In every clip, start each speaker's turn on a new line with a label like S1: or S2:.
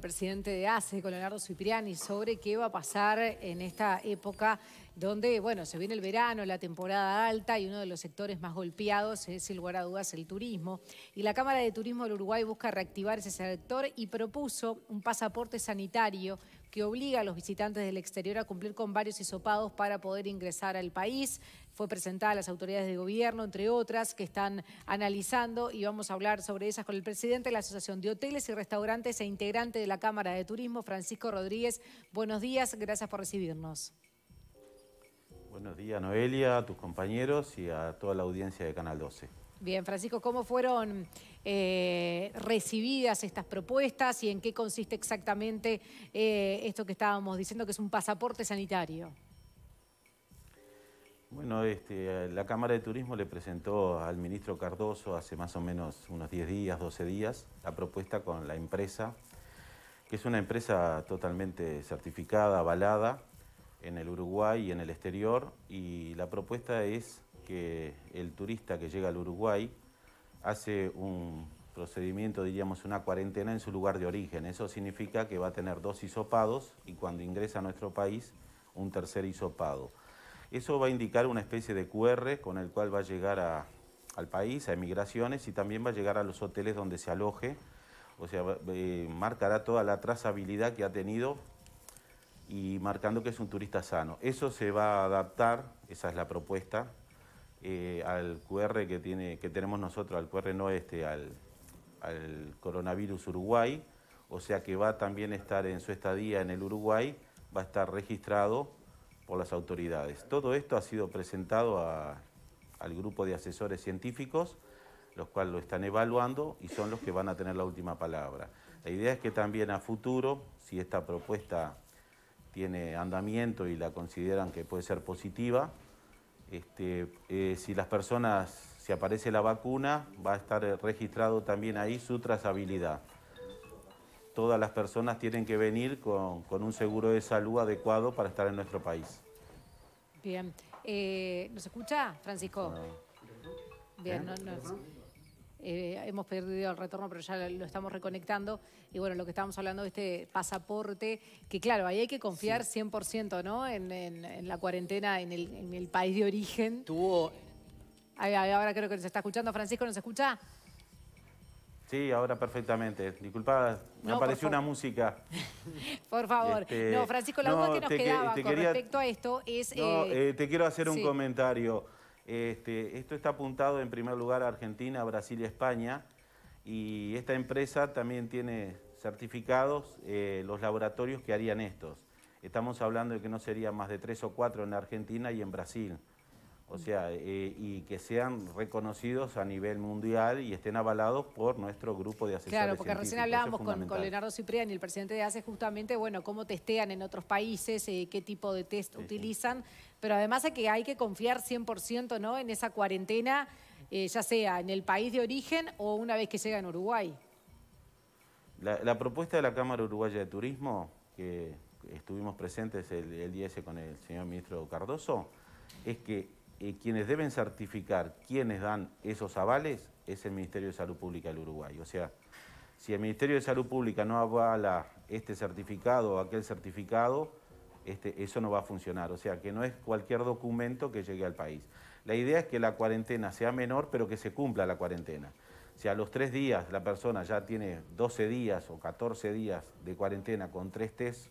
S1: presidente de ACE, con Leonardo Cipriani, sobre qué va a pasar en esta época donde, bueno, se viene el verano, la temporada alta y uno de los sectores más golpeados es, el lugar a dudas, el turismo. Y la Cámara de Turismo del Uruguay busca reactivar ese sector y propuso un pasaporte sanitario que obliga a los visitantes del exterior a cumplir con varios hisopados para poder ingresar al país. Fue presentada a las autoridades de gobierno, entre otras, que están analizando y vamos a hablar sobre esas con el presidente de la Asociación de Hoteles y Restaurantes e integrante de la Cámara de Turismo, Francisco Rodríguez. Buenos días, gracias por recibirnos.
S2: Buenos días, Noelia, a tus compañeros y a toda la audiencia de Canal 12.
S1: Bien, Francisco, ¿cómo fueron eh, recibidas estas propuestas y en qué consiste exactamente eh, esto que estábamos diciendo, que es un pasaporte sanitario?
S2: Bueno, este, la Cámara de Turismo le presentó al ministro Cardoso hace más o menos unos 10 días, 12 días, la propuesta con la empresa, que es una empresa totalmente certificada, avalada en el Uruguay y en el exterior, y la propuesta es que el turista que llega al Uruguay hace un procedimiento, diríamos una cuarentena en su lugar de origen. Eso significa que va a tener dos hisopados y cuando ingresa a nuestro país un tercer hisopado. Eso va a indicar una especie de QR con el cual va a llegar al país, a emigraciones y también va a llegar a los hoteles donde se aloje. O sea, eh, marcará toda la trazabilidad que ha tenido y marcando que es un turista sano. Eso se va a adaptar, esa es la propuesta eh, al QR que, tenemos nosotros, al QR no este, al, coronavirus Uruguay, o sea que va también a estar en su estadía en el Uruguay, va a estar registrado por las autoridades. Todo esto ha sido presentado al grupo de asesores científicos, los cuales lo están evaluando y son los que van a tener la última palabra. La idea es que también a futuro, si esta propuesta tiene andamiento y la consideran que puede ser positiva, este, eh, si las personas, si aparece la vacuna, va a estar eh, registrado también ahí su trazabilidad. Todas las personas tienen que venir con, un seguro de salud adecuado para estar en nuestro país.
S1: Bien. Eh, ¿Nos escucha, Francisco? Eh, hemos perdido el retorno, pero ya lo estamos reconectando. Y bueno, lo que estábamos hablando de este pasaporte, que claro, ahí hay que confiar 100% ¿no? En, la cuarentena, en el, país de origen. Tuvo... ahora creo que nos está escuchando. Francisco, ¿nos escucha?
S2: Sí, ahora perfectamente. Disculpa, me apareció una música.
S1: por favor. Este, no, Francisco, la duda que nos quedaba con respecto a esto es... No, eh, eh, te quiero hacer un
S2: comentario. Este, esto está apuntado en primer lugar a Argentina, Brasil y España. Y esta empresa también tiene certificados eh, los laboratorios que harían estos. Estamos hablando de que no serían más de tres o cuatro en Argentina y en Brasil. O sea, eh, y que sean reconocidos a nivel mundial y estén avalados por nuestro grupo de asesores. Claro, porque recién hablábamos con,
S1: Leonardo Cipriani, el presidente de ACE, justamente, bueno, cómo testean en otros países, eh, qué tipo de test utilizan, pero además que hay que confiar 100% ¿no? en esa cuarentena, eh, ya sea en el país de origen o una vez que llega en Uruguay.
S2: La, propuesta de la Cámara Uruguaya de Turismo, que estuvimos presentes el, el día ese con el señor ministro Cardoso, es que eh, quienes deben certificar quienes dan esos avales es el Ministerio de Salud Pública del Uruguay. O sea, si el Ministerio de Salud Pública no avala este certificado o aquel certificado, este, eso no va a funcionar. O sea, que no es cualquier documento que llegue al país. La idea es que la cuarentena sea menor, pero que se cumpla la cuarentena. Si a los tres días la persona ya tiene 12 días o 14 días de cuarentena con tres test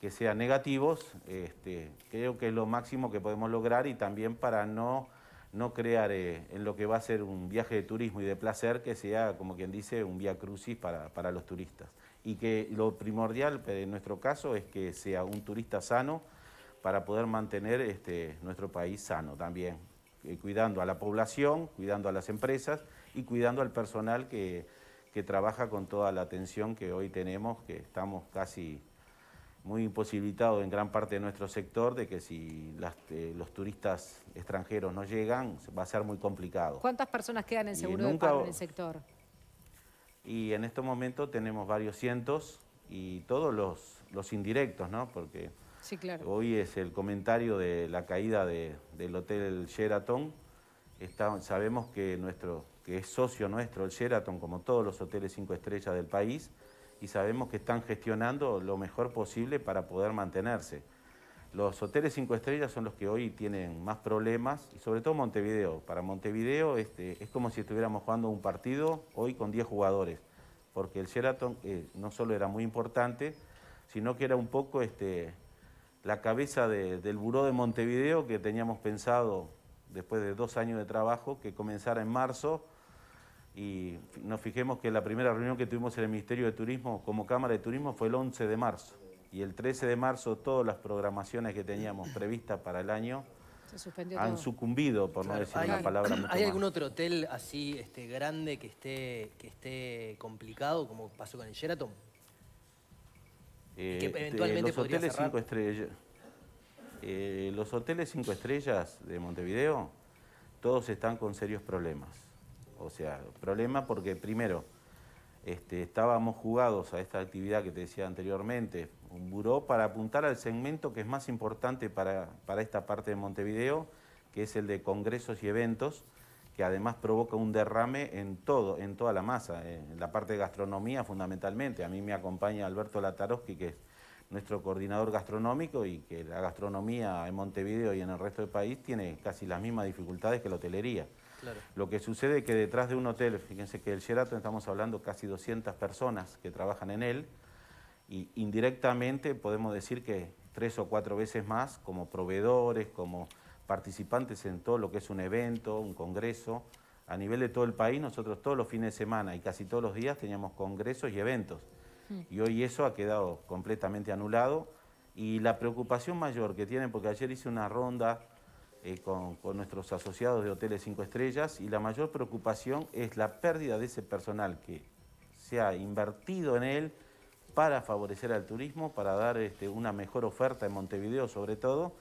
S2: que sean negativos, este, creo que es lo máximo que podemos lograr y también para no, no crear eh, en lo que va a ser un viaje de turismo y de placer que sea, como quien dice, un vía crucis para, los turistas. Y que lo primordial en nuestro caso es que sea un turista sano para poder mantener este, nuestro país sano también, eh, cuidando a la población, cuidando a las empresas y cuidando al personal que, que trabaja con toda la atención que hoy tenemos, que estamos casi muy imposibilitado en gran parte de nuestro sector de que si eh, los turistas extranjeros no llegan, va a ser muy complicado.
S1: ¿Cuántas personas quedan en seguro en el sector?
S2: Y en este momento tenemos varios cientos y todos los, los indirectos, ¿no? Porque sí, claro. hoy es el comentario de la caída del hotel Sheraton. sabemos que, nuestro, que es socio nuestro el Sheraton, como todos los hoteles cinco estrellas del país, y sabemos que están gestionando lo mejor posible para poder mantenerse. Los hoteles cinco estrellas son los que hoy tienen más problemas, y sobre todo Montevideo. Para Montevideo este, es como si estuviéramos jugando un partido hoy con 10 jugadores, porque el Sheraton no solo era muy importante, sino que era un poco este, la cabeza del Buró de Montevideo que teníamos pensado, después de dos años de trabajo, que comenzara en marzo y nos fijemos que la primera reunión que tuvimos en el Ministerio de Turismo como Cámara de Turismo fue el 11 de marzo. Y el 13 de marzo todas las programaciones que teníamos previstas para el año han sucumbido, por no decir una palabra. ¿Hay
S1: algún otro hotel así este, grande que esté, que esté complicado, como pasó con el Sheraton?
S2: Este, los hoteles estrellas. Eh, los hoteles cinco estrellas de Montevideo, todos están con serios problemas o sea, problema porque primero, este, estábamos jugados a esta actividad que te decía anteriormente, un buró para apuntar al segmento que es más importante para, esta parte de Montevideo, que es el de congresos y eventos, que además provoca un derrame en todo, en toda la masa, eh, en la parte de gastronomía fundamentalmente. A mí me acompaña Alberto Lataroski, que es nuestro coordinador gastronómico y que la gastronomía en Montevideo y en el resto del país tiene casi las mismas dificultades que la hotelería. Lo que sucede es que detrás de un hotel, fíjense que el Sheraton estamos hablando casi 200 personas que trabajan en él, y indirectamente podemos decir que tres o cuatro veces más como proveedores, como participantes en todo lo que es un evento, un congreso. A nivel de todo el país, nosotros todos los fines de semana y casi todos los días teníamos congresos y eventos. Mm. Y hoy eso ha quedado completamente anulado. Y la preocupación mayor que tienen, porque ayer hice una ronda eh, con, nuestros asociados de hoteles 5 estrellas y la mayor preocupación es la pérdida de ese personal que se ha invertido en él para favorecer al turismo, para dar este, una mejor oferta en Montevideo sobre todo,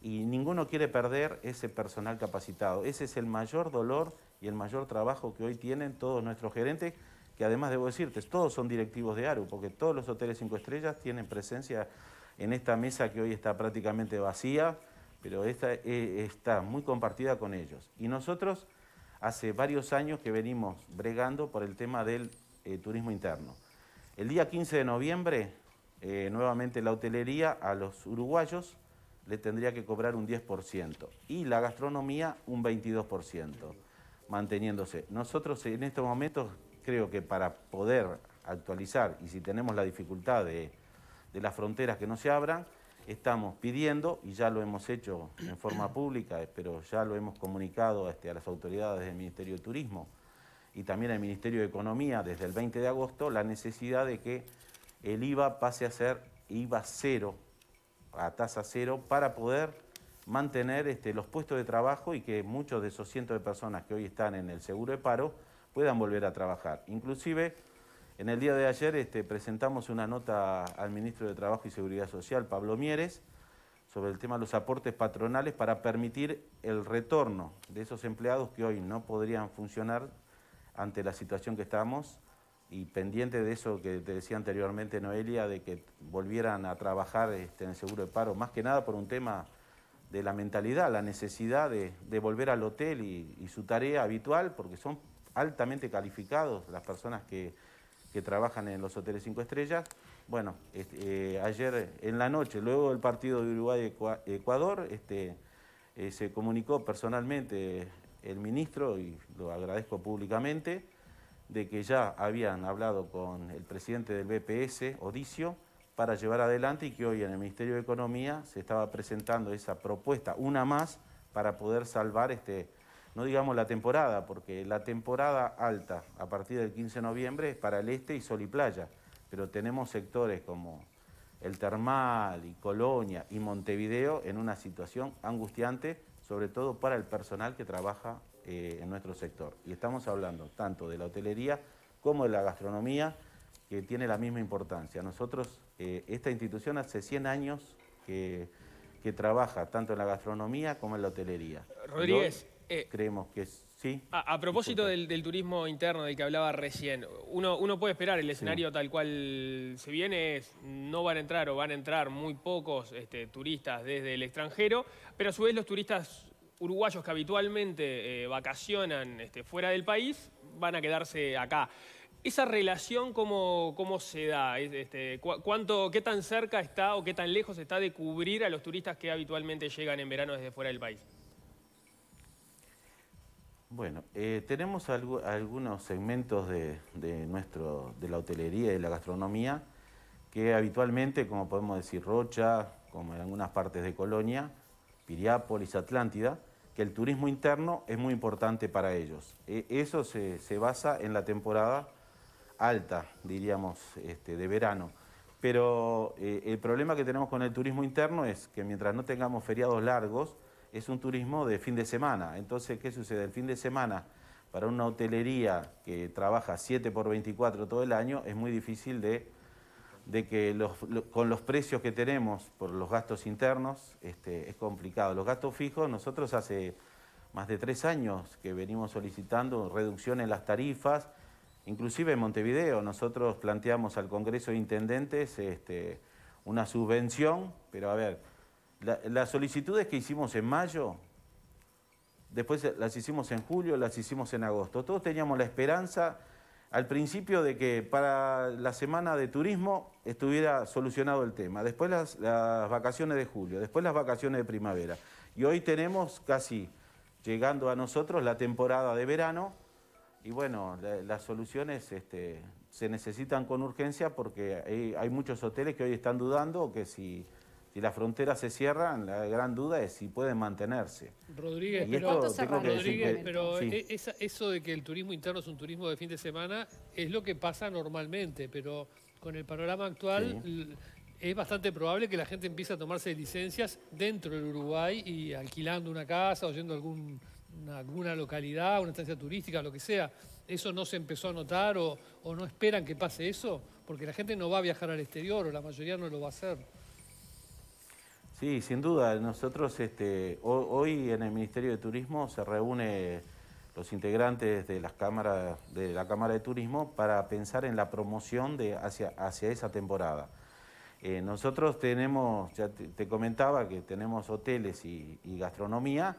S2: y ninguno quiere perder ese personal capacitado. Ese es el mayor dolor y el mayor trabajo que hoy tienen todos nuestros gerentes, que además debo decirte, todos son directivos de ARU, porque todos los hoteles 5 estrellas tienen presencia en esta mesa que hoy está prácticamente vacía, pero esta eh, está muy compartida con ellos. Y nosotros hace varios años que venimos bregando por el tema del eh, turismo interno. El día 15 de noviembre, eh, nuevamente la hotelería a los uruguayos le tendría que cobrar un 10% y la gastronomía un 22%, manteniéndose. Nosotros en estos momentos creo que para poder actualizar y si tenemos la dificultad de las fronteras que no se abran, estamos pidiendo, y ya lo hemos hecho en forma pública, pero ya lo hemos comunicado este, a las autoridades del Ministerio de Turismo y también al Ministerio de Economía desde el 20 de agosto, la necesidad de que el IVA pase a ser IVA cero, a tasa cero, para poder mantener este, los puestos de trabajo y que muchos de esos cientos de personas que hoy están en el seguro de paro puedan volver a trabajar. Inclusive en el día de ayer este, presentamos una nota al ministro de Trabajo y Seguridad Social, Pablo Mieres, sobre el tema de los aportes patronales para permitir el retorno de esos empleados que hoy no podrían funcionar ante la situación que estamos y pendiente de eso que te decía anteriormente Noelia, de que volvieran a trabajar este, en el seguro de paro, más que nada por un tema de la mentalidad, la necesidad de, volver al hotel y su tarea habitual, porque son altamente calificados las personas que que trabajan en los hoteles cinco estrellas. Bueno, eh, ayer en la noche, luego del partido de Uruguay-Ecuador, este, eh, se comunicó personalmente el ministro, y lo agradezco públicamente, de que ya habían hablado con el presidente del BPS, Odicio, para llevar adelante y que hoy en el Ministerio de Economía se estaba presentando esa propuesta, una más, para poder salvar este, no digamos la temporada, porque la temporada alta a partir del 15 de noviembre es para el este y sol y playa, pero tenemos sectores como el Termal y Colonia y Montevideo en una situación angustiante, sobre todo para el personal que trabaja eh, en nuestro sector. Y estamos hablando tanto de la hotelería como de la gastronomía, que tiene la misma importancia. Nosotros, eh, esta institución hace 100 años que que trabaja tanto en la gastronomía como en la hotelería. Rodríguez, eh, creemos que sí. A, propósito del, turismo interno del que hablaba recién, uno, puede esperar el escenario tal cual se viene, es, no van a entrar o van a entrar muy pocos este, turistas desde el extranjero, pero a su vez los turistas uruguayos que habitualmente eh, vacacionan este, fuera del país van a quedarse acá. ¿Esa relación cómo, cómo se da? Este, cuánto, ¿Qué tan cerca está o qué tan lejos está de cubrir a los turistas que habitualmente llegan en verano desde fuera del país? Bueno, eh, tenemos algunos segmentos de, nuestro, de la hotelería y de la gastronomía que habitualmente, como podemos decir Rocha, como en algunas partes de Colonia, Piriápolis, Atlántida, que el turismo interno es muy importante para ellos. E-, eso se, basa en la temporada alta, diríamos, este, de verano. Pero eh, el problema que tenemos con el turismo interno es que mientras no tengamos feriados largos, es un turismo de fin de semana. Entonces, ¿qué sucede? El fin de semana para una hotelería que trabaja 7 por 24 todo el año es muy difícil de, que con los precios que tenemos por los gastos internos este, es complicado. Los gastos fijos, nosotros hace más de tres años que venimos solicitando reducción en las tarifas, inclusive en Montevideo. Nosotros planteamos al Congreso de Intendentes este, una subvención, pero a ver, las solicitudes que hicimos en mayo, después las hicimos en julio, las hicimos en agosto. Todos teníamos la esperanza al principio de que para la semana de turismo estuviera solucionado el tema, después las, vacaciones de julio, después las vacaciones de primavera. Y hoy tenemos casi llegando a nosotros la temporada de verano y bueno, las soluciones este, se necesitan con urgencia porque hay muchos hoteles que hoy están dudando que si si las fronteras se cierran, la gran duda es si pueden mantenerse. Rodríguez, pero, e, eso de que el turismo interno es un turismo de fin de semana es lo que pasa normalmente, pero con el panorama actual es bastante probable que la gente empiece a tomarse licencias dentro del Uruguay y alquilando una casa o yendo a algún, alguna localidad, una estancia turística, lo que sea. ¿Eso no se empezó a notar o no esperan que pase eso? Porque la gente no va a viajar al exterior o la mayoría no lo va a hacer. Sí, sin duda. Nosotros este, hoy en el Ministerio de Turismo se reúne los integrantes de, las cámaras, de la Cámara de Turismo para pensar en la promoción de hacia, hacia esa temporada. Eh, nosotros tenemos, ya te, comentaba que tenemos hoteles y, gastronomía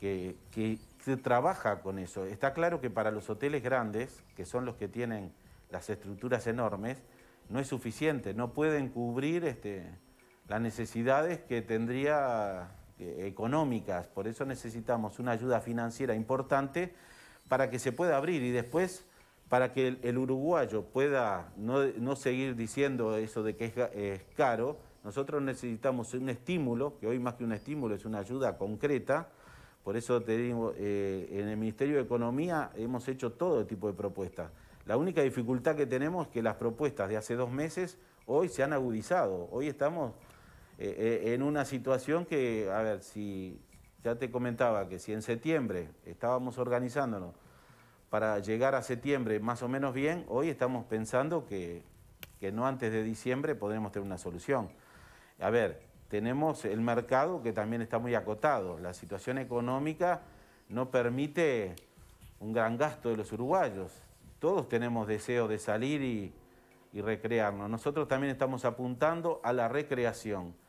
S2: que, que, que, trabaja con eso. Está claro que para los hoteles grandes, que son los que tienen las estructuras enormes, no es suficiente, no pueden cubrir este, las necesidades que tendría eh, económicas. Por eso necesitamos una ayuda financiera importante para que se pueda abrir y después para que el, uruguayo pueda no, seguir diciendo eso de que es, caro. Nosotros necesitamos un estímulo, que hoy más que un estímulo es una ayuda concreta, por eso eh, en el Ministerio de Economía hemos hecho todo tipo de propuestas. La única dificultad que tenemos es que las propuestas de hace dos meses hoy se han agudizado. Hoy estamos eh, eh, en una situación que, a ver, si ya te comentaba que si en septiembre estábamos organizándonos para llegar a septiembre más o menos bien, hoy estamos pensando que, no antes de diciembre podremos tener una solución. A ver, tenemos el mercado que también está muy acotado, la situación económica no permite un gran gasto de los uruguayos. Todos tenemos deseo de salir y recrearnos. Nosotros también estamos apuntando a la recreación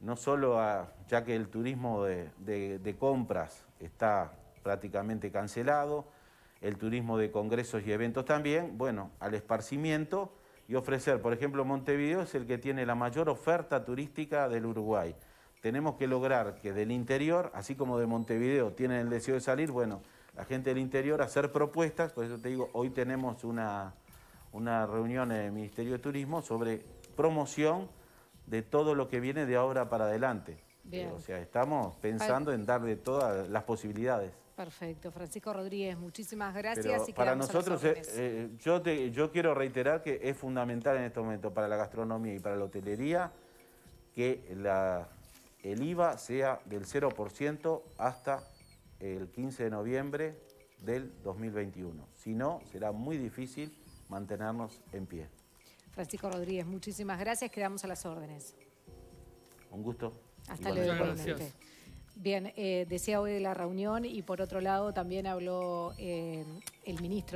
S2: no solo a, ya que el turismo de, compras está prácticamente cancelado, el turismo de congresos y eventos también, bueno, al esparcimiento y ofrecer, por ejemplo, Montevideo es el que tiene la mayor oferta turística del Uruguay. Tenemos que lograr que del interior, así como de Montevideo tienen el deseo de salir, bueno, la gente del interior hacer propuestas, por eso te digo, hoy tenemos una, una reunión en el Ministerio de Turismo sobre promoción de todo lo que viene de ahora para adelante. O sea, estamos pensando en darle todas las posibilidades.
S1: Perfecto, Francisco Rodríguez, muchísimas gracias. para nosotros, eh,
S2: eh, yo, yo quiero reiterar que es fundamental en este momento para la gastronomía y para la hotelería que el IVA sea del 0% hasta el 15 de noviembre del 2021. Si no, será muy difícil mantenernos en pie.
S1: Francisco Rodríguez, muchísimas gracias. Quedamos a las órdenes.
S2: Un gusto. Hasta luego.
S1: Bien, eh, decía hoy de la reunión y por otro lado también habló eh, el ministro.